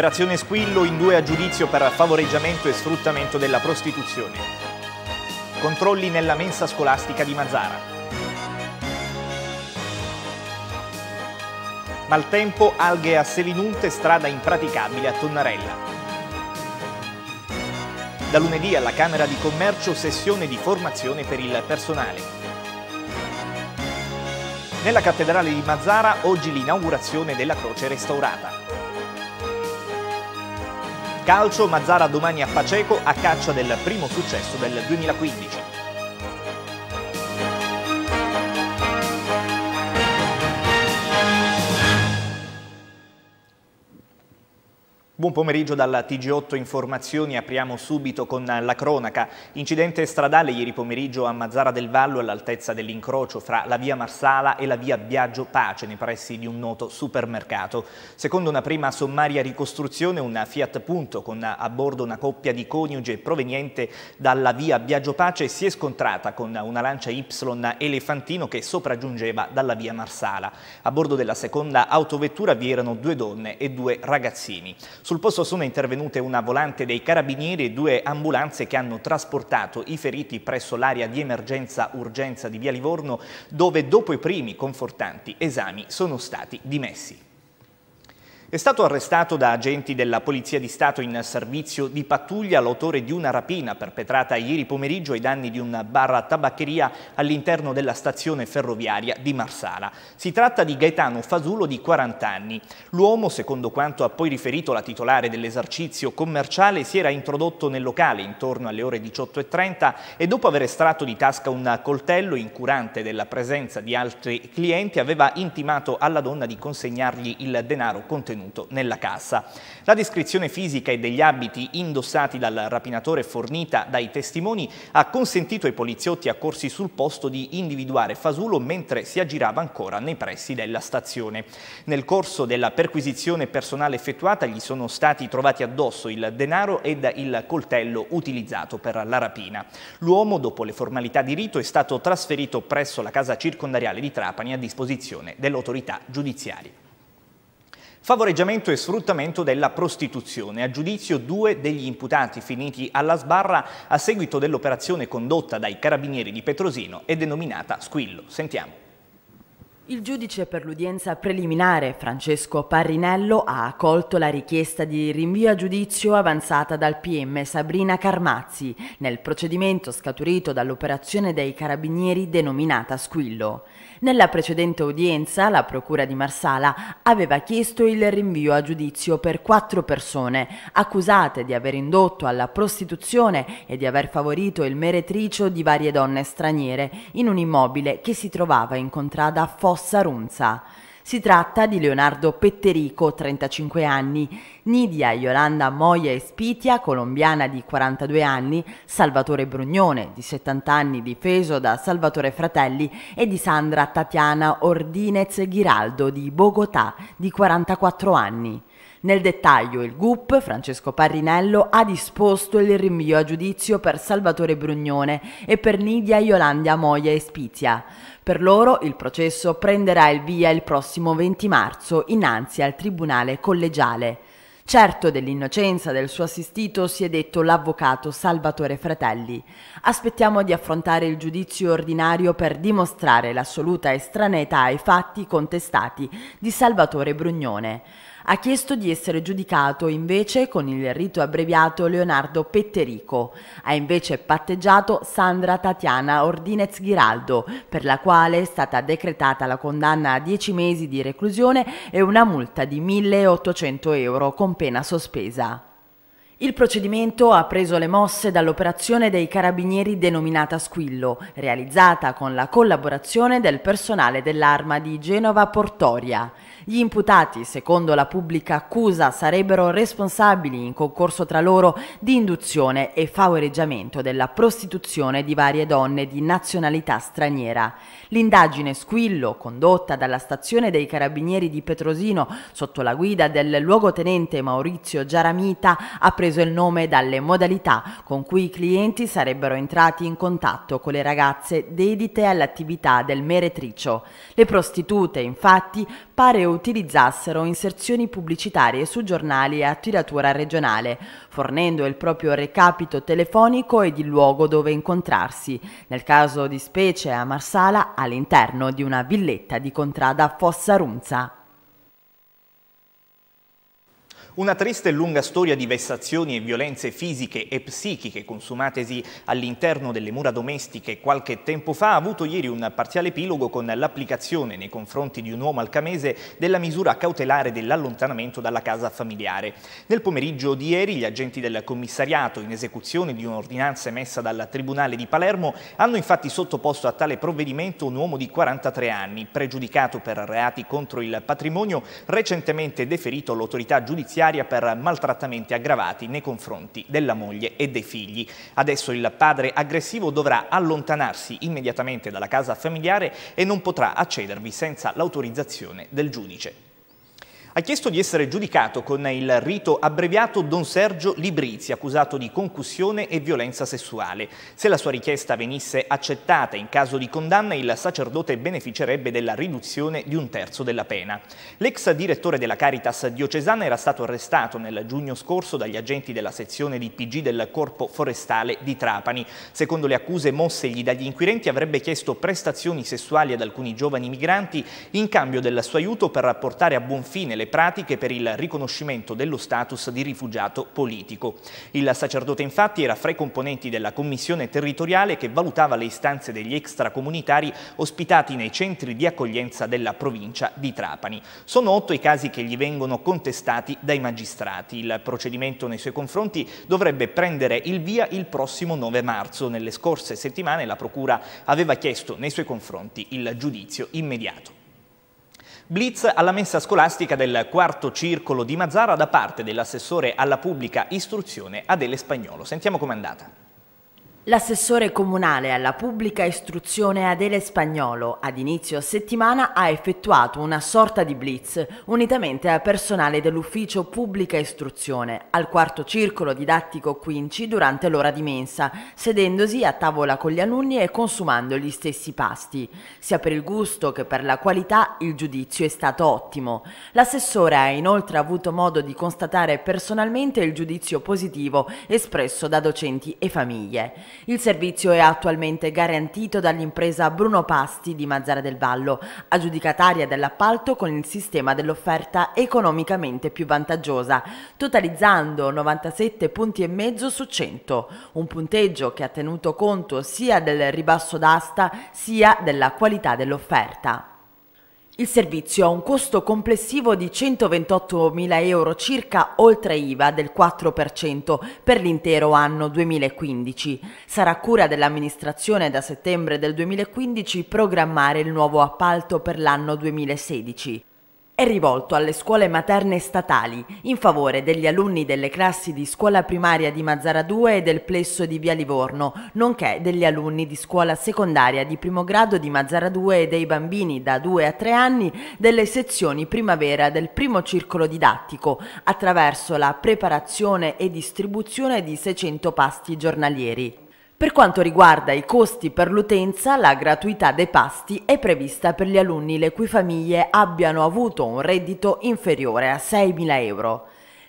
Operazione Squillo in due a giudizio per favoreggiamento e sfruttamento della prostituzione. Controlli nella mensa scolastica di Mazzara. Maltempo, alghe a Selinunte, strada impraticabile a Tonnarella. Da lunedì alla Camera di Commercio sessione di formazione per il personale. Nella cattedrale di Mazzara oggi l'inaugurazione della croce restaurata. Calcio, Mazzara domani a Paceco a caccia del primo successo del 2015. Buon pomeriggio dalla TG8 Informazioni, apriamo subito con la cronaca. Incidente stradale ieri pomeriggio a Mazzara del Vallo all'altezza dell'incrocio fra la via Marsala e la via Biagio Pace nei pressi di un noto supermercato. Secondo una prima sommaria ricostruzione un Fiat Punto con a bordo una coppia di coniuge proveniente dalla via Biagio Pace si è scontrata con una lancia Y elefantino che sopraggiungeva dalla via Marsala. A bordo della seconda autovettura vi erano due donne e due ragazzini. Sul posto sono intervenute una volante dei carabinieri e due ambulanze che hanno trasportato i feriti presso l'area di emergenza-urgenza di Via Livorno, dove dopo i primi confortanti esami sono stati dimessi. È stato arrestato da agenti della Polizia di Stato in servizio di pattuglia l'autore di una rapina perpetrata ieri pomeriggio ai danni di una barra tabaccheria all'interno della stazione ferroviaria di Marsala. Si tratta di Gaetano Fasulo di 40 anni. L'uomo, secondo quanto ha poi riferito la titolare dell'esercizio commerciale, si era introdotto nel locale intorno alle ore 18.30 e dopo aver estratto di tasca un coltello incurante della presenza di altri clienti aveva intimato alla donna di consegnargli il denaro contenuto contenuto nella cassa. La descrizione fisica e degli abiti indossati dal rapinatore fornita dai testimoni ha consentito ai poliziotti accorsi sul posto di individuare Fasulo mentre si aggirava ancora nei pressi della stazione. Nel corso della perquisizione personale effettuata gli sono stati trovati addosso il denaro ed il coltello utilizzato per la rapina. L'uomo, dopo le formalità di rito, è stato trasferito presso la casa circondariale di Trapani a disposizione dell'autorità giudiziaria. Favoreggiamento e sfruttamento della prostituzione. A giudizio due degli imputati finiti alla sbarra a seguito dell'operazione condotta dai carabinieri di Petrosino e denominata Squillo. Sentiamo. Il giudice per l'udienza preliminare, Francesco Parrinello, ha accolto la richiesta di rinvio a giudizio avanzata dal PM Sabrina Carmazzi nel procedimento scaturito dall'operazione dei carabinieri denominata Squillo. Nella precedente udienza la Procura di Marsala aveva chiesto il rinvio a giudizio per quattro persone accusate di aver indotto alla prostituzione e di aver favorito il meretricio di varie donne straniere in un immobile che si trovava in contrada Fossa Runza. Si tratta di Leonardo Petterico, 35 anni, Nidia Yolanda Moia Espitia, colombiana di 42 anni, Salvatore Brugnone, di 70 anni, difeso da Salvatore Fratelli, e di Sandra Tatiana Ordinez Ghiraldo, di Bogotà, di 44 anni. Nel dettaglio il GUP, Francesco Parrinello, ha disposto il rinvio a giudizio per Salvatore Brugnone e per Nidia Iolandia Moia e Spizia. Per loro il processo prenderà il via il prossimo 20 marzo innanzi al Tribunale collegiale. Certo dell'innocenza del suo assistito si è detto l'avvocato Salvatore Fratelli. Aspettiamo di affrontare il giudizio ordinario per dimostrare l'assoluta estraneità ai fatti contestati di Salvatore Brugnone ha chiesto di essere giudicato invece con il rito abbreviato Leonardo Petterico. Ha invece patteggiato Sandra Tatiana Ordinez Ghiraldo, per la quale è stata decretata la condanna a 10 mesi di reclusione e una multa di 1.800 euro con pena sospesa. Il procedimento ha preso le mosse dall'operazione dei carabinieri denominata Squillo, realizzata con la collaborazione del personale dell'arma di Genova Portoria. Gli imputati, secondo la pubblica accusa, sarebbero responsabili in concorso tra loro di induzione e favoreggiamento della prostituzione di varie donne di nazionalità straniera. L'indagine Squillo, condotta dalla stazione dei carabinieri di Petrosino sotto la guida del luogotenente Maurizio Giaramita, ha preso preso il nome dalle modalità con cui i clienti sarebbero entrati in contatto con le ragazze dedite all'attività del meretricio. Le prostitute, infatti, pare utilizzassero inserzioni pubblicitarie su giornali a tiratura regionale, fornendo il proprio recapito telefonico ed il luogo dove incontrarsi, nel caso di specie a Marsala all'interno di una villetta di contrada Fossa Runza. Una triste e lunga storia di vessazioni e violenze fisiche e psichiche consumatesi all'interno delle mura domestiche qualche tempo fa ha avuto ieri un parziale epilogo con l'applicazione nei confronti di un uomo alcamese della misura cautelare dell'allontanamento dalla casa familiare. Nel pomeriggio di ieri gli agenti del commissariato, in esecuzione di un'ordinanza emessa dal Tribunale di Palermo, hanno infatti sottoposto a tale provvedimento un uomo di 43 anni, pregiudicato per reati contro il patrimonio, recentemente deferito all'autorità giudiziaria giudiziaria per maltrattamenti aggravati nei confronti della moglie e dei figli. Adesso il padre aggressivo dovrà allontanarsi immediatamente dalla casa familiare e non potrà accedervi senza l'autorizzazione del giudice. Ha chiesto di essere giudicato con il rito abbreviato Don Sergio Librizi, accusato di concussione e violenza sessuale. Se la sua richiesta venisse accettata in caso di condanna, il sacerdote beneficerebbe della riduzione di un terzo della pena. L'ex direttore della Caritas diocesana era stato arrestato nel giugno scorso dagli agenti della sezione di PG del Corpo Forestale di Trapani. Secondo le accuse mossegli dagli inquirenti avrebbe chiesto prestazioni sessuali ad alcuni giovani migranti in cambio del suo aiuto per portare a buon fine le pratiche per il riconoscimento dello status di rifugiato politico. Il sacerdote infatti era fra i componenti della commissione territoriale che valutava le istanze degli extracomunitari ospitati nei centri di accoglienza della provincia di Trapani. Sono otto i casi che gli vengono contestati dai magistrati. Il procedimento nei suoi confronti dovrebbe prendere il via il prossimo 9 marzo. Nelle scorse settimane la Procura aveva chiesto nei suoi confronti il giudizio immediato. Blitz alla messa scolastica del quarto circolo di Mazzara da parte dell'assessore alla pubblica istruzione Adele Spagnolo. Sentiamo com'è andata. L'assessore comunale alla pubblica istruzione Adele Spagnolo ad inizio settimana ha effettuato una sorta di blitz unitamente al personale dell'ufficio pubblica istruzione al quarto circolo didattico Quinci durante l'ora di mensa, sedendosi a tavola con gli alunni e consumando gli stessi pasti. Sia per il gusto che per la qualità il giudizio è stato ottimo. L'assessore ha inoltre avuto modo di constatare personalmente il giudizio positivo espresso da docenti e famiglie. Il servizio è attualmente garantito dall'impresa Bruno Pasti di Mazzara del Vallo, aggiudicataria dell'appalto con il sistema dell'offerta economicamente più vantaggiosa, totalizzando 97 punti e mezzo su 100, un punteggio che ha tenuto conto sia del ribasso d'asta sia della qualità dell'offerta. Il servizio ha un costo complessivo di 128.000 euro circa oltre IVA del 4% per l'intero anno 2015. Sarà cura dell'amministrazione da settembre del 2015 programmare il nuovo appalto per l'anno 2016 è rivolto alle scuole materne statali in favore degli alunni delle classi di scuola primaria di Mazzara 2 e del plesso di Via Livorno, nonché degli alunni di scuola secondaria di primo grado di Mazzara 2 e dei bambini da 2 a 3 anni delle sezioni primavera del primo circolo didattico, attraverso la preparazione e distribuzione di 600 pasti giornalieri. Per quanto riguarda i costi per l'utenza, la gratuità dei pasti è prevista per gli alunni le cui famiglie abbiano avuto un reddito inferiore a 6.000 euro.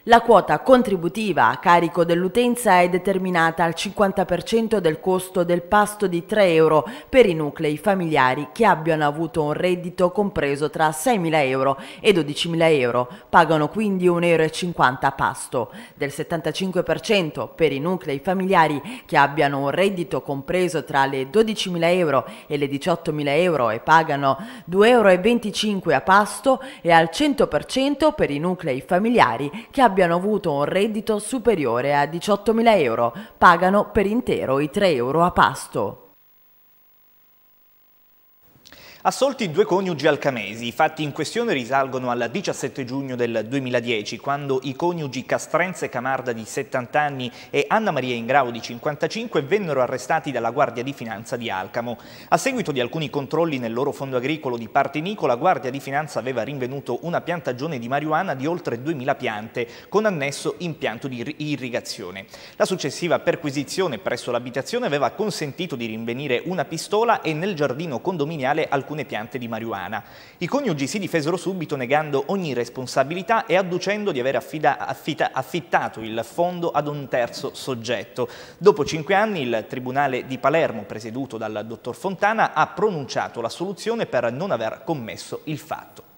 La quota contributiva a carico dell'utenza è determinata al 50% del costo del pasto di 3 euro per i nuclei familiari che abbiano avuto un reddito compreso tra 6.000 euro e 12.000 euro, pagano quindi 1,50 euro a pasto, del 75% per i nuclei familiari che abbiano un reddito compreso tra le 12.000 euro e le 18.000 euro e pagano 2,25 euro a pasto e al 100% per i nuclei familiari che abbiano abbiano avuto un reddito superiore a 18.000 euro, pagano per intero i 3 euro a pasto. Assolti due coniugi alcamesi, i fatti in questione risalgono al 17 giugno del 2010, quando i coniugi Castrenze Camarda di 70 anni e Anna Maria Ingrao di 55 vennero arrestati dalla Guardia di Finanza di Alcamo. A seguito di alcuni controlli nel loro fondo agricolo di Partinico, la Guardia di Finanza aveva rinvenuto una piantagione di marijuana di oltre 2000 piante, con annesso impianto di irrigazione. La successiva perquisizione presso l'abitazione aveva consentito di rinvenire una pistola e nel giardino condominiale alcuni alcune piante di marijuana. I coniugi si difesero subito negando ogni responsabilità e adducendo di aver affida, affita, affittato il fondo ad un terzo soggetto. Dopo cinque anni il Tribunale di Palermo, presieduto dal dottor Fontana, ha pronunciato la soluzione per non aver commesso il fatto.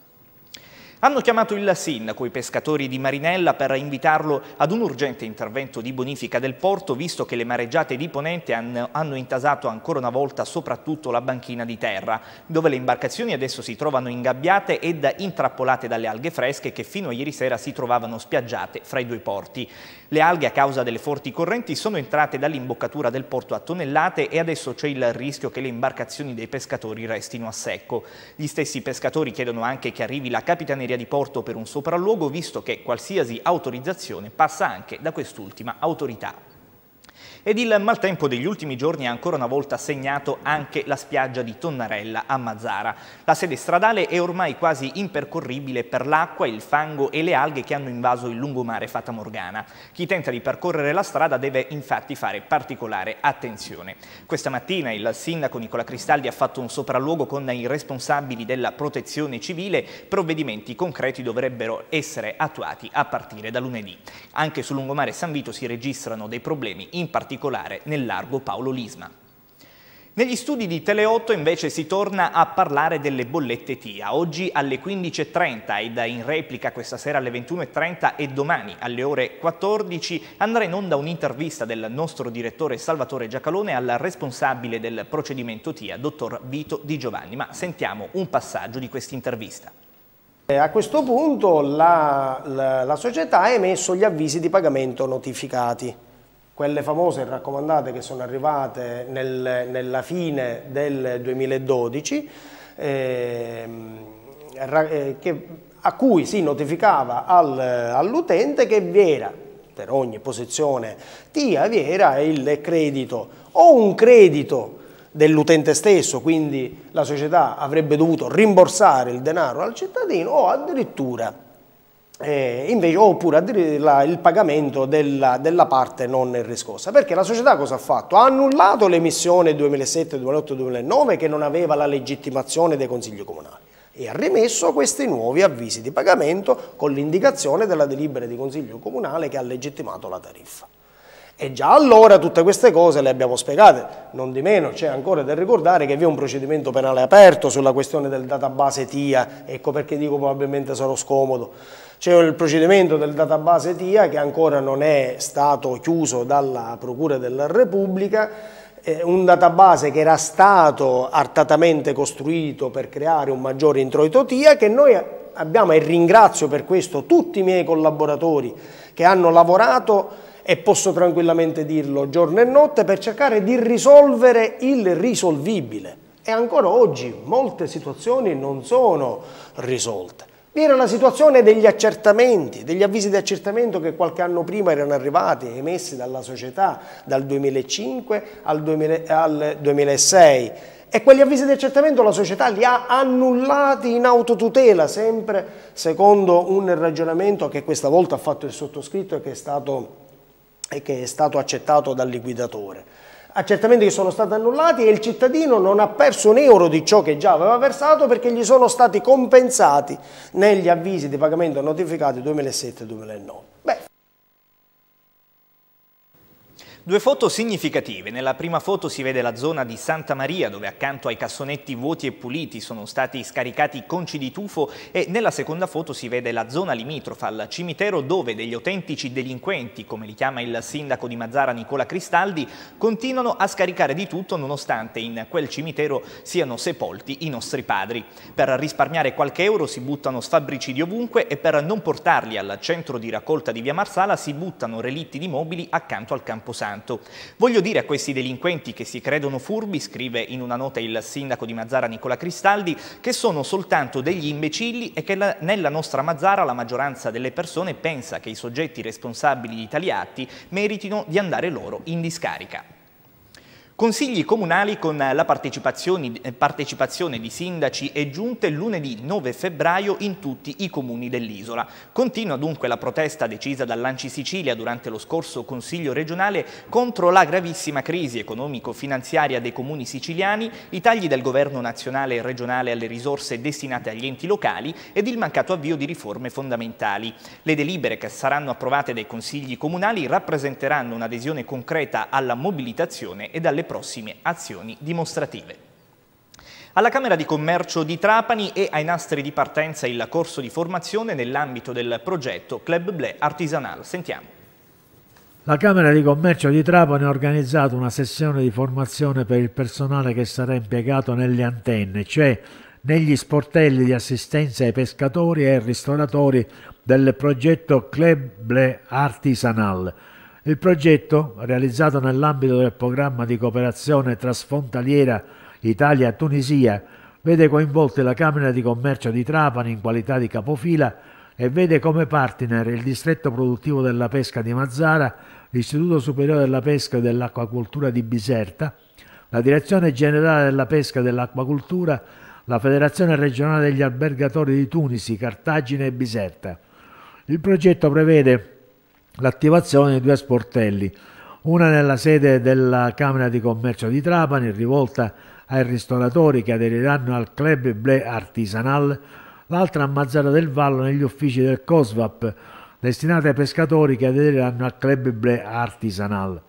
Hanno chiamato il Lasin i pescatori di Marinella per invitarlo ad un urgente intervento di bonifica del porto, visto che le mareggiate di Ponente hanno, hanno intasato ancora una volta soprattutto la banchina di terra, dove le imbarcazioni adesso si trovano ingabbiate ed intrappolate dalle alghe fresche che fino a ieri sera si trovavano spiaggiate fra i due porti. Le alghe, a causa delle forti correnti, sono entrate dall'imboccatura del porto a tonnellate e adesso c'è il rischio che le imbarcazioni dei pescatori restino a secco. Gli stessi pescatori chiedono anche che arrivi la capitaneria via di porto per un sopralluogo, visto che qualsiasi autorizzazione passa anche da quest'ultima autorità ed il maltempo degli ultimi giorni ha ancora una volta segnato anche la spiaggia di Tonnarella a Mazzara. La sede stradale è ormai quasi impercorribile per l'acqua, il fango e le alghe che hanno invaso il lungomare Fata Morgana. Chi tenta di percorrere la strada deve infatti fare particolare attenzione. Questa mattina il sindaco Nicola Cristaldi ha fatto un sopralluogo con i responsabili della protezione civile, provvedimenti concreti dovrebbero essere attuati a partire da lunedì. Anche sul lungomare San Vito si registrano dei problemi, in particolare particolare nel largo Paolo Lisma. Negli studi di Teleotto invece si torna a parlare delle bollette TIA. Oggi alle 15.30 ed in replica questa sera alle 21.30 e domani alle ore 14 andrà in onda un'intervista del nostro direttore Salvatore Giacalone al responsabile del procedimento TIA, dottor Vito Di Giovanni. Ma sentiamo un passaggio di questa intervista. Eh, a questo punto la, la, la società ha emesso gli avvisi di pagamento notificati quelle famose raccomandate che sono arrivate nel, nella fine del 2012, ehm, eh, che, a cui si notificava al, all'utente che vi era per ogni posizione TIA vi era il credito o un credito dell'utente stesso, quindi la società avrebbe dovuto rimborsare il denaro al cittadino o addirittura eh, invece, oppure la, il pagamento della, della, parte non riscossa. Perché la società cosa ha fatto? Ha annullato l'emissione 2007, 2008, 2009 che non aveva la legittimazione dei consigli comunali e ha rimesso questi nuovi avvisi di pagamento con l'indicazione della delibera di consiglio comunale che ha legittimato la tariffa. E già allora tutte queste cose le abbiamo spiegate, non di meno c'è ancora da ricordare che vi è un procedimento penale aperto sulla questione del database TIA, ecco perché dico probabilmente sarò scomodo c'è il procedimento del database TIA che ancora non è stato chiuso dalla Procura della Repubblica, un database che era stato artatamente costruito per creare un maggiore introito TIA che noi abbiamo e ringrazio per questo tutti i miei collaboratori che hanno lavorato e posso tranquillamente dirlo giorno e notte per cercare di risolvere il risolvibile e ancora oggi molte situazioni non sono risolte era la situazione degli accertamenti, degli avvisi di accertamento che qualche anno prima erano arrivati, emessi dalla società dal 2005 al, 2000, al 2006 e quegli avvisi di accertamento la società li ha annullati in autotutela, sempre secondo un ragionamento che questa volta ha fatto il sottoscritto e che è stato, che è stato accettato dal liquidatore accertamenti che sono stati annullati e il cittadino non ha perso un euro di ciò che già aveva versato perché gli sono stati compensati negli avvisi di pagamento notificati 2007-2009. Due foto significative. Nella prima foto si vede la zona di Santa Maria dove accanto ai cassonetti vuoti e puliti sono stati scaricati conci di tufo e nella seconda foto si vede la zona limitrofa al cimitero dove degli autentici delinquenti, come li chiama il sindaco di Mazzara Nicola Cristaldi, continuano a scaricare di tutto nonostante in quel cimitero siano sepolti i nostri padri. Per risparmiare qualche euro si buttano sfabbrici di ovunque e per non portarli al centro di raccolta di Via Marsala si buttano relitti di mobili accanto al Camposanto tanto. Voglio dire a questi delinquenti che si credono furbi, scrive in una nota il sindaco di Mazzara Nicola Cristaldi, che sono soltanto degli imbecilli e che la, nella nostra Mazzara la maggioranza delle persone pensa che i soggetti responsabili di tali atti meritino di andare loro in discarica. Consigli comunali con la eh, partecipazione, di sindaci e giunte lunedì 9 febbraio in tutti i comuni dell'isola. Continua dunque la protesta decisa dall'Anci Sicilia durante lo scorso Consiglio regionale contro la gravissima crisi economico-finanziaria dei comuni siciliani, i tagli del governo nazionale e regionale alle risorse destinate agli enti locali ed il mancato avvio di riforme fondamentali. Le delibere che saranno approvate dai consigli comunali rappresenteranno un'adesione concreta alla mobilitazione e alle alle prossime azioni dimostrative. Alla Camera di Commercio di Trapani e ai nastri di partenza il corso di formazione nell'ambito del progetto Club Ble Artisanal. Sentiamo. La Camera di Commercio di Trapani ha organizzato una sessione di formazione per il personale che sarà impiegato nelle antenne, cioè negli sportelli di assistenza ai pescatori e ai ristoratori del progetto Club Ble Artisanal il progetto, realizzato nell'ambito del programma di cooperazione trasfrontaliera Italia-Tunisia, vede coinvolte la Camera di Commercio di Trapani in qualità di capofila e vede come partner il distretto produttivo della pesca di Mazzara, l'Istituto Superiore della Pesca e dell'Acquacultura di Biserta, la Direzione Generale della Pesca e dell'Acquacultura, la Federazione Regionale degli Albergatori di Tunisi, Cartagine e Biserta. Il progetto prevede l'attivazione di due sportelli, una nella sede della Camera di Commercio di Trapani, rivolta ai ristoratori che aderiranno al club Ble Artisanal, l'altra a Mazzara del Vallo negli uffici del COSVAP, destinata ai pescatori che aderiranno al club Ble Artisanal.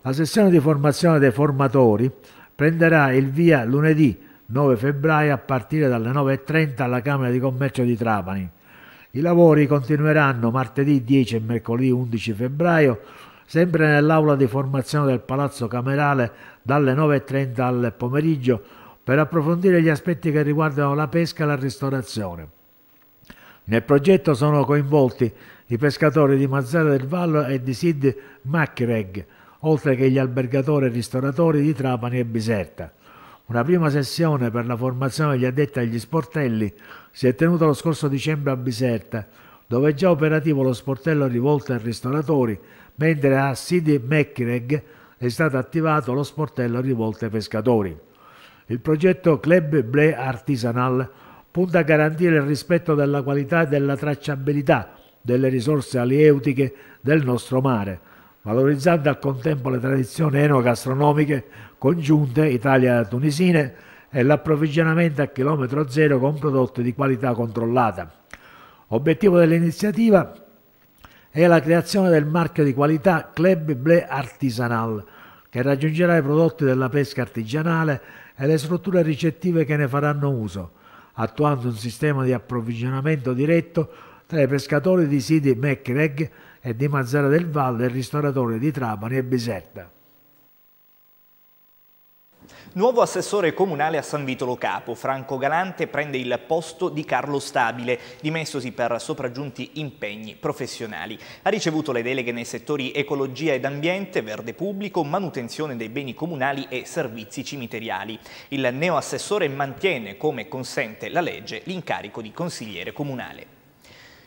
La sessione di formazione dei formatori prenderà il via lunedì 9 febbraio a partire dalle 9.30 alla Camera di Commercio di Trapani. I lavori continueranno martedì 10 e mercoledì 11 febbraio, sempre nell'aula di formazione del Palazzo Camerale dalle 9.30 al pomeriggio per approfondire gli aspetti che riguardano la pesca e la ristorazione. Nel progetto sono coinvolti i pescatori di Mazzara del Vallo e di Sid Macreg, oltre che gli albergatori e ristoratori di Trapani e Biserta. Una prima sessione per la formazione degli addetti agli sportelli si è tenuta lo scorso dicembre a Biserta, dove è già operativo lo sportello rivolto ai ristoratori, mentre a Sidi Mekireg è stato attivato lo sportello rivolto ai pescatori. Il progetto Club Ble Artisanal punta a garantire il rispetto della qualità e della tracciabilità delle risorse alieutiche del nostro mare, valorizzando al contempo le tradizioni enogastronomiche congiunte Italia-Tunisine e l'approvvigionamento a chilometro zero con prodotti di qualità controllata. Obiettivo dell'iniziativa è la creazione del marchio di qualità Club Ble Artisanal, che raggiungerà i prodotti della pesca artigianale e le strutture ricettive che ne faranno uso, attuando un sistema di approvvigionamento diretto tra i pescatori di siti MacReg e di Mazzara del Valle, il ristoratore di Trapani e Biserta. Nuovo assessore comunale a San Vitolo Capo, Franco Galante prende il posto di Carlo Stabile, dimessosi per sopraggiunti impegni professionali. Ha ricevuto le deleghe nei settori ecologia ed ambiente, verde pubblico, manutenzione dei beni comunali e servizi cimiteriali. Il neoassessore mantiene, come consente la legge, l'incarico di consigliere comunale.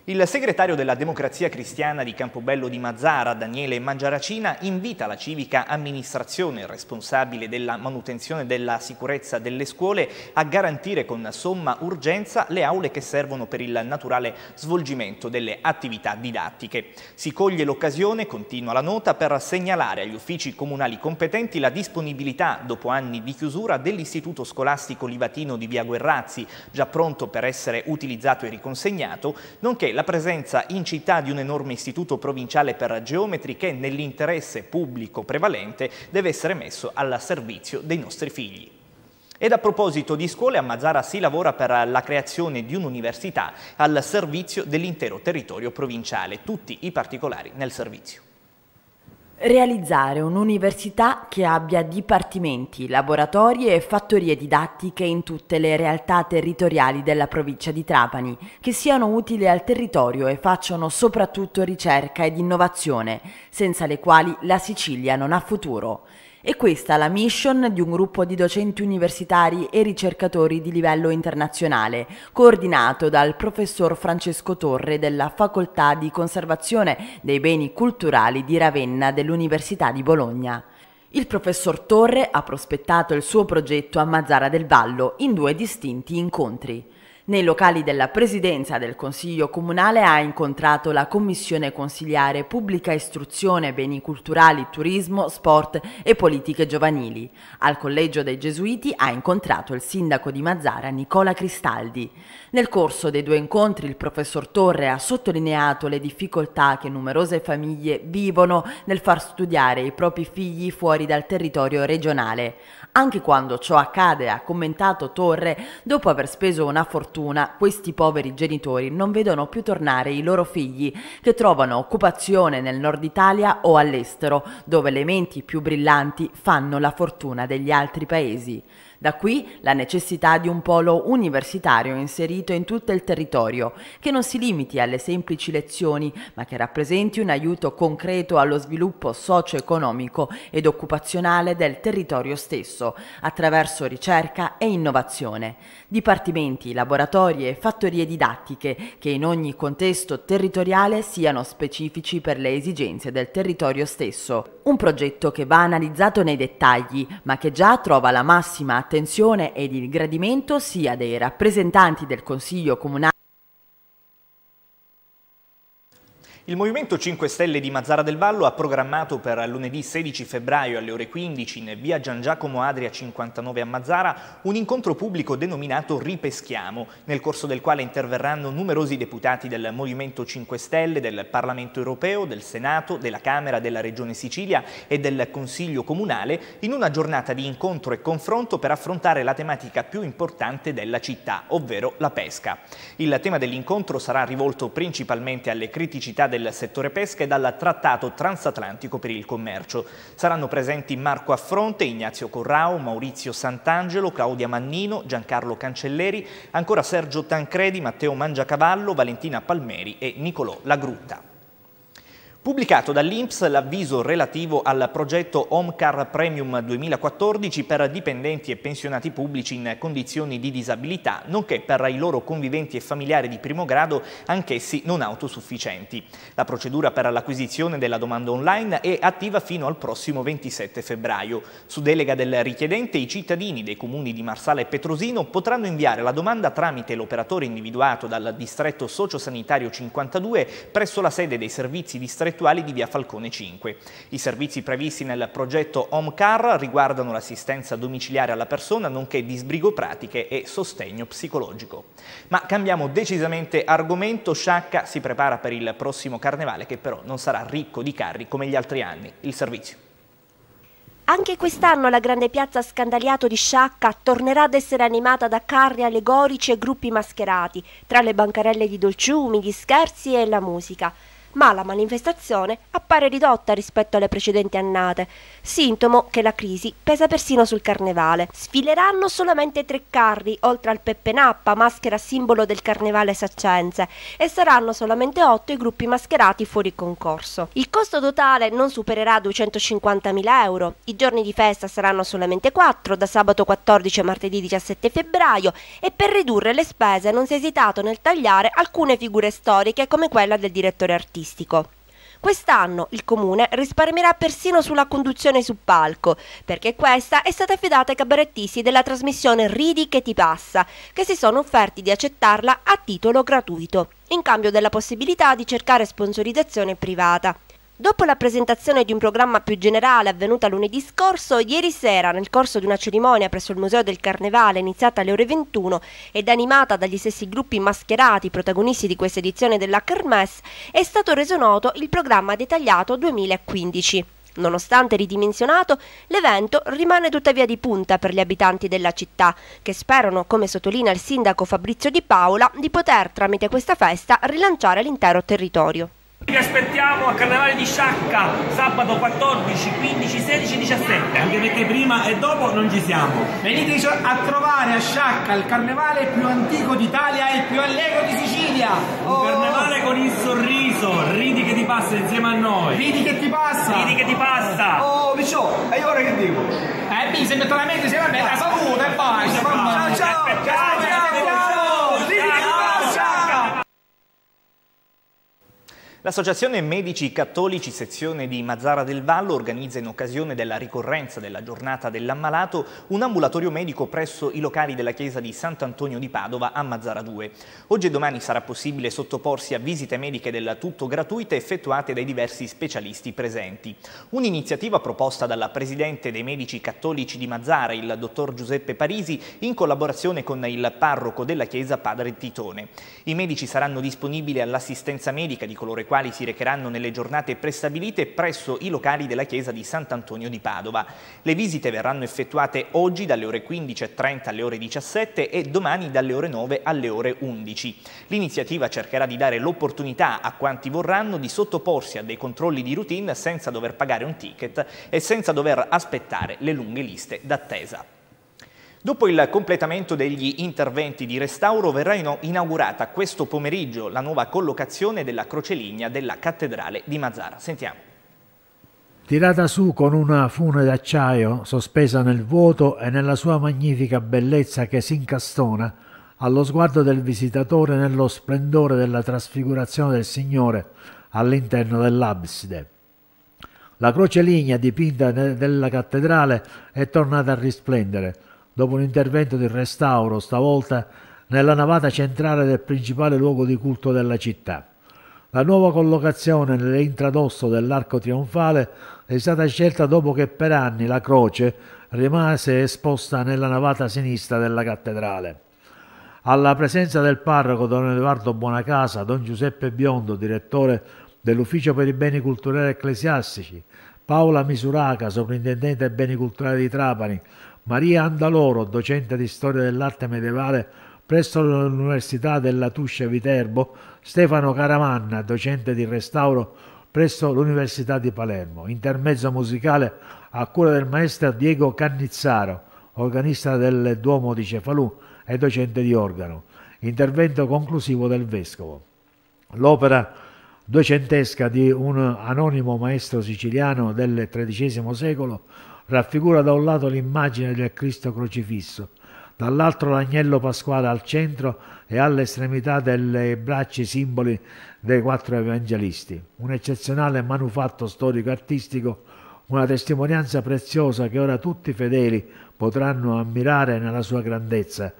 Il segretario della Democrazia Cristiana di Campobello di Mazzara, Daniele Mangiaracina, invita la civica amministrazione responsabile della manutenzione della sicurezza delle scuole a garantire con somma urgenza le aule che servono per il naturale svolgimento delle attività didattiche. Si coglie l'occasione, continua la nota, per segnalare agli uffici comunali competenti la disponibilità, dopo anni di chiusura, dell'istituto scolastico Livatino di Via Guerrazzi, già pronto per essere utilizzato e riconsegnato, nonché la presenza in città di un enorme istituto provinciale per geometri che nell'interesse pubblico prevalente deve essere messo al servizio dei nostri figli. Ed a proposito di scuole, a Mazzara si lavora per la creazione di un'università al servizio dell'intero territorio provinciale. Tutti i particolari nel servizio. Realizzare un'università che abbia dipartimenti, laboratori e fattorie didattiche in tutte le realtà territoriali della provincia di Trapani, che siano utili al territorio e facciano soprattutto ricerca ed innovazione, senza le quali la Sicilia non ha futuro. È questa la mission di un gruppo di docenti universitari e ricercatori di livello internazionale, coordinato dal professor Francesco Torre della Facoltà di Conservazione dei Beni Culturali di Ravenna dell'Università di Bologna. Il professor Torre ha prospettato il suo progetto a Mazzara del Vallo in due distinti incontri. Nei locali della Presidenza del Consiglio Comunale ha incontrato la Commissione Consigliare Pubblica Istruzione, Beni Culturali, Turismo, Sport e Politiche Giovanili. Al Collegio dei Gesuiti ha incontrato il sindaco di Mazzara Nicola Cristaldi. Nel corso dei due incontri il professor Torre ha sottolineato le difficoltà che numerose famiglie vivono nel far studiare i propri figli fuori dal territorio regionale. Anche quando ciò accade, ha commentato Torre, dopo aver speso una fortuna, questi poveri genitori non vedono più tornare i loro figli, che trovano occupazione nel nord Italia o all'estero, dove le menti più brillanti fanno la fortuna degli altri paesi. Da qui la necessità di un polo universitario inserito in tutto il territorio, che non si limiti alle semplici lezioni, ma che rappresenti un aiuto concreto allo sviluppo socio-economico ed occupazionale del territorio stesso, attraverso ricerca e innovazione. Dipartimenti, laboratori e fattorie didattiche che in ogni contesto territoriale siano specifici per le esigenze del territorio stesso. Un progetto che va analizzato nei dettagli, ma che già trova la massima attenzione l'attenzione ed il gradimento sia dei rappresentanti del Consiglio Comunale Il Movimento 5 Stelle di Mazzara del Vallo ha programmato per lunedì 16 febbraio alle ore 15 in via Gian Giacomo Adria 59 a Mazzara un incontro pubblico denominato Ripeschiamo, nel corso del quale interverranno numerosi deputati del Movimento 5 Stelle, del Parlamento europeo, del Senato, della Camera, della Regione Sicilia e del Consiglio Comunale in una giornata di incontro e confronto per affrontare la tematica più importante della città, ovvero la pesca. Il tema dell'incontro sarà rivolto principalmente alle criticità del del settore pesca e dal Trattato transatlantico per il commercio. Saranno presenti Marco Affronte, Ignazio Corrao, Maurizio Sant'Angelo, Claudia Mannino, Giancarlo Cancelleri, ancora Sergio Tancredi, Matteo Mangiacavallo, Valentina Palmeri e Nicolò Lagrutta. Pubblicato dall'Inps l'avviso relativo al progetto Omcar Premium 2014 per dipendenti e pensionati pubblici in condizioni di disabilità, nonché per i loro conviventi e familiari di primo grado, anch'essi non autosufficienti. La procedura per l'acquisizione della domanda online è attiva fino al prossimo 27 febbraio. Su delega del richiedente, i cittadini dei comuni di Marsala e Petrosino potranno inviare la domanda tramite l'operatore individuato dal distretto sociosanitario 52 presso la sede dei servizi distretti distrettuali di via Falcone 5. I servizi previsti nel progetto Home Car riguardano l'assistenza domiciliare alla persona, nonché disbrigo pratiche e sostegno psicologico. Ma cambiamo decisamente argomento, Sciacca si prepara per il prossimo carnevale che però non sarà ricco di carri come gli altri anni. Il servizio. Anche quest'anno la grande piazza Scandaliato di Sciacca tornerà ad essere animata da carri allegorici e gruppi mascherati, tra le bancarelle di dolciumi, gli scherzi e la musica ma la manifestazione appare ridotta rispetto alle precedenti annate, sintomo che la crisi pesa persino sul carnevale. Sfileranno solamente tre carri, oltre al Peppe Nappa, maschera simbolo del carnevale saccense, e saranno solamente otto i gruppi mascherati fuori concorso. Il costo totale non supererà 250.000 euro, i giorni di festa saranno solamente quattro, da sabato 14 a martedì 17 febbraio, e per ridurre le spese non si è esitato nel tagliare alcune figure storiche come quella del direttore artistico artistico. Quest'anno il comune risparmierà persino sulla conduzione su palco, perché questa è stata affidata ai cabarettisti della trasmissione Ridi che ti passa, che si sono offerti di accettarla a titolo gratuito, in cambio della possibilità di cercare sponsorizzazione privata. Dopo la presentazione di un programma più generale avvenuta lunedì scorso, ieri sera, nel corso di una cerimonia presso il Museo del Carnevale iniziata alle ore 21 ed animata dagli stessi gruppi mascherati protagonisti di questa edizione della Kermesse, è stato reso noto il programma dettagliato 2015. Nonostante ridimensionato, l'evento rimane tuttavia di punta per gli abitanti della città, che sperano, come sottolinea il sindaco Fabrizio Di Paola, di poter tramite questa festa rilanciare l'intero territorio. Vi aspettiamo a Carnevale di Sciacca sabato 14, 15, 16, 17. Anche perché prima e dopo non ci siamo. Venite a trovare a Sciacca il carnevale più antico d'Italia e il più allegro di Sicilia. Oh. carnevale con il sorriso, ridi che ti passa insieme a noi. Ridi che ti passa. Ridi che ti passa. Oh, Picciò, e ora che dico? Eh, mi sembra veramente, sembra bella saluta e basta. Ciao, ciao. ciao. ciao. ciao. L'Associazione Medici Cattolici Sezione di Mazzara del Vallo organizza in occasione della ricorrenza della giornata dell'ammalato un ambulatorio medico presso i locali della chiesa di Sant'Antonio di Padova a Mazzara 2. Oggi e domani sarà possibile sottoporsi a visite mediche del tutto gratuite effettuate dai diversi specialisti presenti. Un'iniziativa proposta dalla Presidente dei Medici Cattolici di Mazzara, il Dottor Giuseppe Parisi, in collaborazione con il parroco della chiesa Padre Titone. I medici saranno disponibili all'assistenza medica di coloro i quali quali si recheranno nelle giornate prestabilite presso i locali della chiesa di Sant'Antonio di Padova. Le visite verranno effettuate oggi dalle ore 15.30 alle ore 17 e domani dalle ore 9 alle ore 11. L'iniziativa cercherà di dare l'opportunità a quanti vorranno di sottoporsi a dei controlli di routine senza dover pagare un ticket e senza dover aspettare le lunghe liste d'attesa. Dopo il completamento degli interventi di restauro verrà inaugurata questo pomeriggio la nuova collocazione della croceligna della cattedrale di Mazzara. Sentiamo. Tirata su con una fune d'acciaio sospesa nel vuoto e nella sua magnifica bellezza che si incastona allo sguardo del visitatore nello splendore della trasfigurazione del Signore all'interno dell'abside. La croce lignea dipinta della cattedrale è tornata a risplendere, dopo un intervento di restauro, stavolta nella navata centrale del principale luogo di culto della città. La nuova collocazione nell'intradosso dell'arco trionfale è stata scelta dopo che per anni la croce rimase esposta nella navata sinistra della cattedrale. Alla presenza del parroco Don Edoardo Buonacasa, Don Giuseppe Biondo, direttore dell'Ufficio per i beni culturali ecclesiastici, Paola Misuraca, sovrintendente ai beni culturali di Trapani, Maria Andaloro, docente di storia dell'arte medievale presso l'Università della Tuscia Viterbo, Stefano Caramanna, docente di restauro presso l'Università di Palermo. Intermezzo musicale a cura del maestro Diego Cannizzaro, organista del Duomo di Cefalù e docente di organo. Intervento conclusivo del vescovo. L'opera duecentesca di un anonimo maestro siciliano del XIII secolo raffigura da un lato l'immagine del Cristo crocifisso, dall'altro l'agnello pasquale al centro e all'estremità delle braccia simboli dei quattro evangelisti. Un eccezionale manufatto storico-artistico, una testimonianza preziosa che ora tutti i fedeli potranno ammirare nella sua grandezza.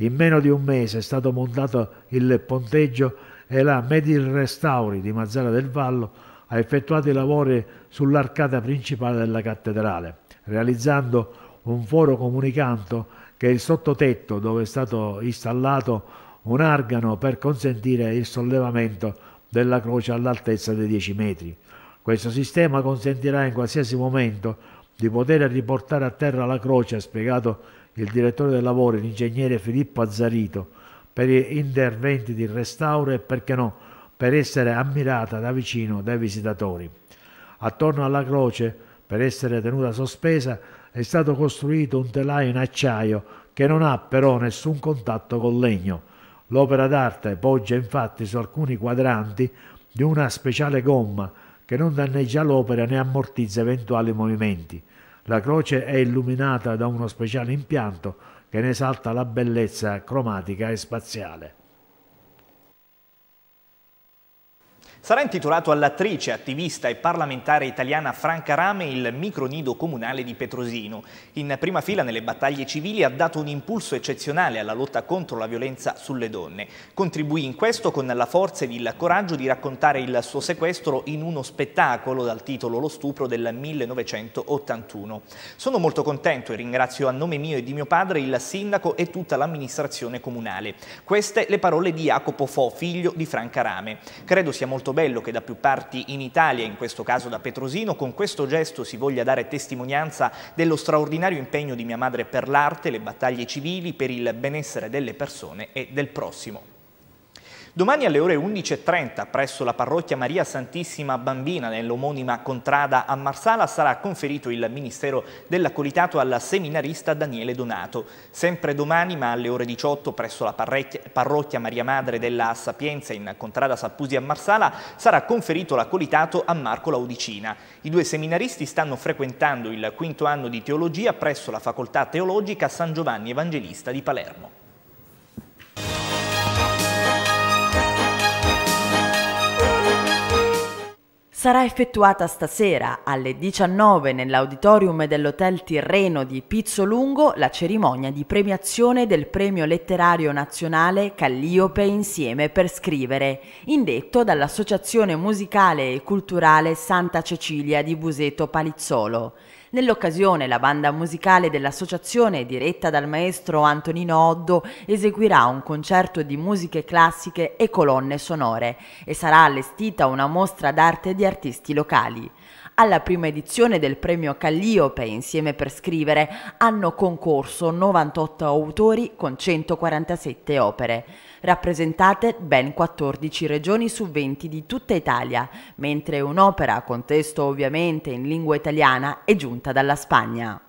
In meno di un mese è stato montato il ponteggio e la Medil Restauri di Mazzara del Vallo ha effettuato i lavori sull'arcata principale della cattedrale realizzando un foro comunicante che è il sottotetto dove è stato installato un argano per consentire il sollevamento della croce all'altezza dei 10 metri. Questo sistema consentirà in qualsiasi momento di poter riportare a terra la croce, ha spiegato il direttore del lavoro, l'ingegnere Filippo Azzarito, per interventi di restauro e perché no, per essere ammirata da vicino dai visitatori. Attorno alla croce per essere tenuta sospesa è stato costruito un telaio in acciaio che non ha però nessun contatto col legno. L'opera d'arte poggia infatti su alcuni quadranti di una speciale gomma che non danneggia l'opera né ammortizza eventuali movimenti. La croce è illuminata da uno speciale impianto che ne esalta la bellezza cromatica e spaziale. Sarà intitolato all'attrice, attivista e parlamentare italiana Franca Rame il micronido comunale di Petrosino. In prima fila nelle battaglie civili ha dato un impulso eccezionale alla lotta contro la violenza sulle donne. Contribuì in questo con la forza ed il coraggio di raccontare il suo sequestro in uno spettacolo dal titolo Lo stupro del 1981. Sono molto contento e ringrazio a nome mio e di mio padre il sindaco e tutta l'amministrazione comunale. Queste le parole di Jacopo Fo, figlio di Franca Rame. Credo sia molto bello che da più parti in Italia, in questo caso da Petrosino, con questo gesto si voglia dare testimonianza dello straordinario impegno di mia madre per l'arte, le battaglie civili, per il benessere delle persone e del prossimo. Domani alle ore 11.30 presso la parrocchia Maria Santissima Bambina nell'omonima contrada a Marsala sarà conferito il Ministero dell'Accolitato al seminarista Daniele Donato. Sempre domani ma alle ore 18 presso la parrocchia Maria Madre della Sapienza in contrada Sappusi a Marsala sarà conferito l'accolitato a Marco Laudicina. I due seminaristi stanno frequentando il quinto anno di teologia presso la facoltà teologica San Giovanni Evangelista di Palermo. sarà effettuata stasera alle 19 nell'auditorium dell'Hotel Tirreno di Pizzolungo la cerimonia di premiazione del premio letterario nazionale Calliope Insieme per Scrivere, indetto dall'Associazione Musicale e Culturale Santa Cecilia di Buseto Palizzolo. Nell'occasione la banda musicale dell'associazione diretta dal maestro Antonino Oddo eseguirà un concerto di musiche classiche e colonne sonore e sarà allestita una mostra d'arte di artisti locali. Alla prima edizione del premio Calliope Insieme per scrivere hanno concorso 98 autori con 147 opere rappresentate ben 14 regioni su 20 di tutta Italia, mentre un'opera con testo ovviamente in lingua italiana è giunta dalla Spagna.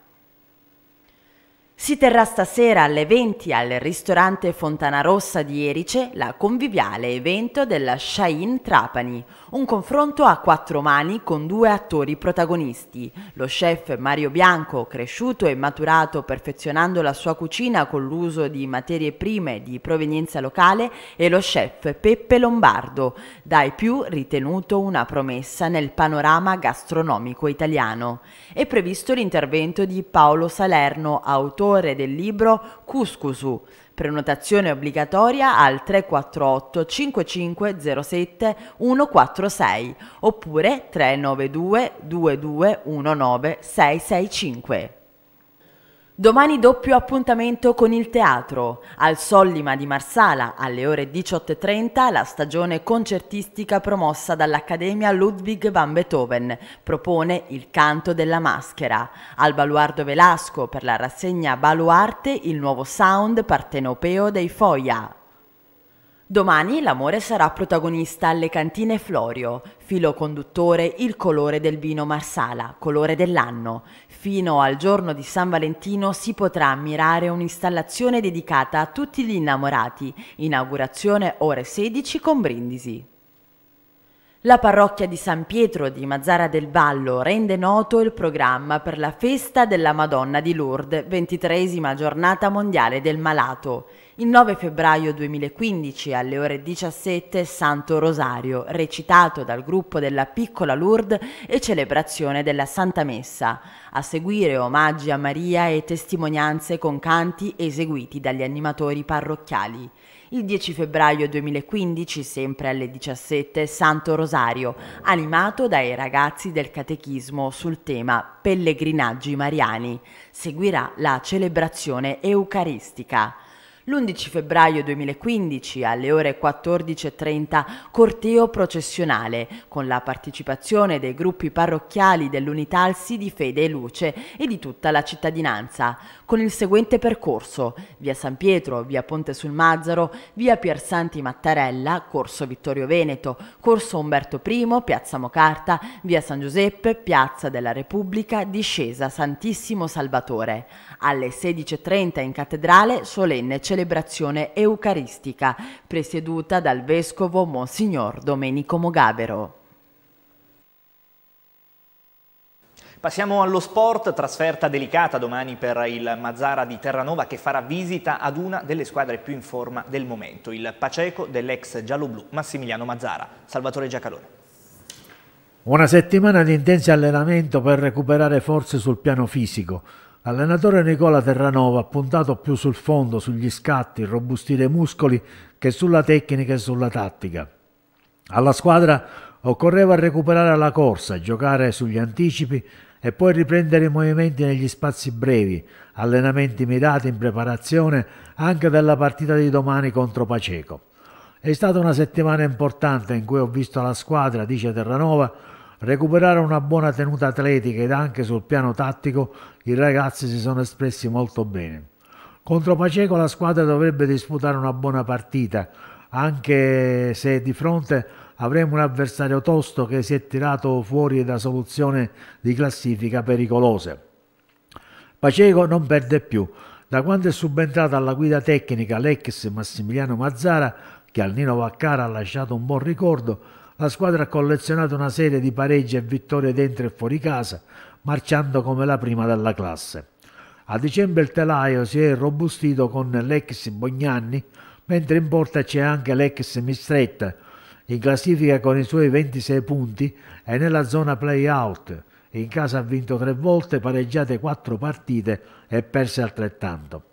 Si terrà stasera alle 20 al ristorante Fontana Rossa di Erice la conviviale evento della Shain Trapani, un confronto a quattro mani con due attori protagonisti, lo chef Mario Bianco, cresciuto e maturato perfezionando la sua cucina con l'uso di materie prime di provenienza locale, e lo chef Peppe Lombardo, dai più ritenuto una promessa nel panorama gastronomico italiano. È previsto l'intervento di Paolo Salerno, autore del libro Cuscusu, Prenotazione obbligatoria al 348 5507 146 oppure 392 2219 665. Domani doppio appuntamento con il teatro. Al Sollima di Marsala alle ore 18.30 la stagione concertistica promossa dall'Accademia Ludwig van Beethoven propone Il canto della maschera. Al Baluardo Velasco per la rassegna Baluarte il nuovo sound partenopeo dei Foia. Domani l'amore sarà protagonista alle cantine Florio, filo conduttore il colore del vino Marsala, colore dell'anno. Fino al giorno di San Valentino si potrà ammirare un'installazione dedicata a tutti gli innamorati, inaugurazione ore 16 con Brindisi. La parrocchia di San Pietro di Mazzara del Vallo rende noto il programma per la festa della Madonna di Lourdes, 23 giornata mondiale del malato. Il 9 febbraio 2015 alle ore 17 Santo Rosario, recitato dal gruppo della Piccola Lourdes e celebrazione della Santa Messa. A seguire omaggi a Maria e testimonianze con canti eseguiti dagli animatori parrocchiali. Il 10 febbraio 2015, sempre alle 17, Santo Rosario, animato dai ragazzi del catechismo sul tema Pellegrinaggi Mariani. Seguirà la celebrazione eucaristica. L'11 febbraio 2015 alle ore 14.30 corteo processionale con la partecipazione dei gruppi parrocchiali dell'Unitalsi di Fede e Luce e di tutta la cittadinanza, con il seguente percorso via San Pietro, via Ponte sul Mazzaro, via Piersanti Mattarella, Corso Vittorio Veneto, Corso Umberto I, Piazza Mocarta, via San Giuseppe, Piazza della Repubblica, discesa Santissimo Salvatore. Alle 16.30 in cattedrale solenne celebrazione celebrazione eucaristica, presieduta dal Vescovo Monsignor Domenico Mogavero. Passiamo allo sport, trasferta delicata domani per il Mazzara di Terranova che farà visita ad una delle squadre più in forma del momento, il Paceco dell'ex gialloblu Massimiliano Mazzara. Salvatore Giacalone. Una settimana di intensi allenamento per recuperare forze sul piano fisico, L'allenatore Nicola Terranova ha puntato più sul fondo, sugli scatti, robustire i muscoli che sulla tecnica e sulla tattica. Alla squadra occorreva recuperare la corsa, giocare sugli anticipi e poi riprendere i movimenti negli spazi brevi, allenamenti mirati in preparazione anche della partita di domani contro Paceco. È stata una settimana importante in cui ho visto la squadra, dice Terranova, Recuperare una buona tenuta atletica ed anche sul piano tattico i ragazzi si sono espressi molto bene. Contro Paceco la squadra dovrebbe disputare una buona partita, anche se di fronte avremo un avversario tosto che si è tirato fuori da soluzione di classifica pericolose. Paceco non perde più. Da quando è subentrata alla guida tecnica l'ex Massimiliano Mazzara, che al Nino Vaccara ha lasciato un buon ricordo, la squadra ha collezionato una serie di pareggi e vittorie dentro e fuori casa, marciando come la prima della classe. A dicembre il telaio si è robustito con l'ex Bognanni, mentre in porta c'è anche l'ex Mistretta, in classifica con i suoi 26 punti e nella zona play-out. In casa ha vinto tre volte, pareggiate quattro partite e perse altrettanto.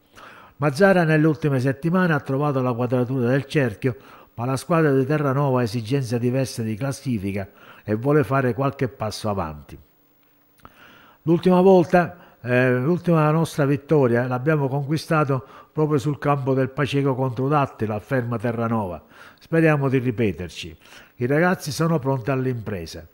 Mazzara nelle ultime settimane ha trovato la quadratura del cerchio ma la squadra di Terranova ha esigenze diverse di classifica e vuole fare qualche passo avanti. L'ultima volta, eh, l'ultima nostra vittoria l'abbiamo conquistato proprio sul campo del Paceco contro Dattila, afferma Terranova. Speriamo di ripeterci. I ragazzi sono pronti all'impresa.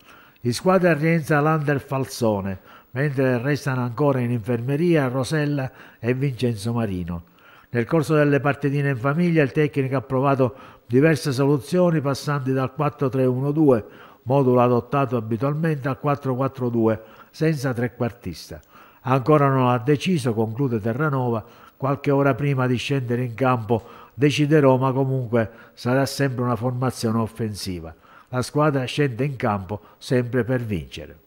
In squadra rientra l'Under Falsone, mentre restano ancora in infermeria Rosella e Vincenzo Marino. Nel corso delle partitine in famiglia il tecnico ha provato diverse soluzioni passando dal 4-3-1-2, modulo adottato abitualmente, al 4-4-2 senza trequartista. Ancora non ha deciso, conclude Terranova, qualche ora prima di scendere in campo deciderò, ma comunque sarà sempre una formazione offensiva. La squadra scende in campo sempre per vincere.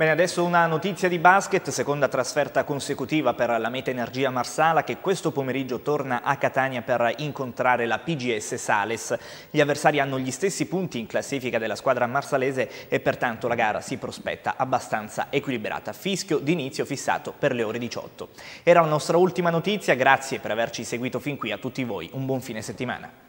Bene, adesso una notizia di basket, seconda trasferta consecutiva per la Meta Energia Marsala che questo pomeriggio torna a Catania per incontrare la PGS Sales. Gli avversari hanno gli stessi punti in classifica della squadra marsalese e pertanto la gara si prospetta abbastanza equilibrata. Fischio d'inizio fissato per le ore 18. Era la nostra ultima notizia, grazie per averci seguito fin qui a tutti voi. Un buon fine settimana.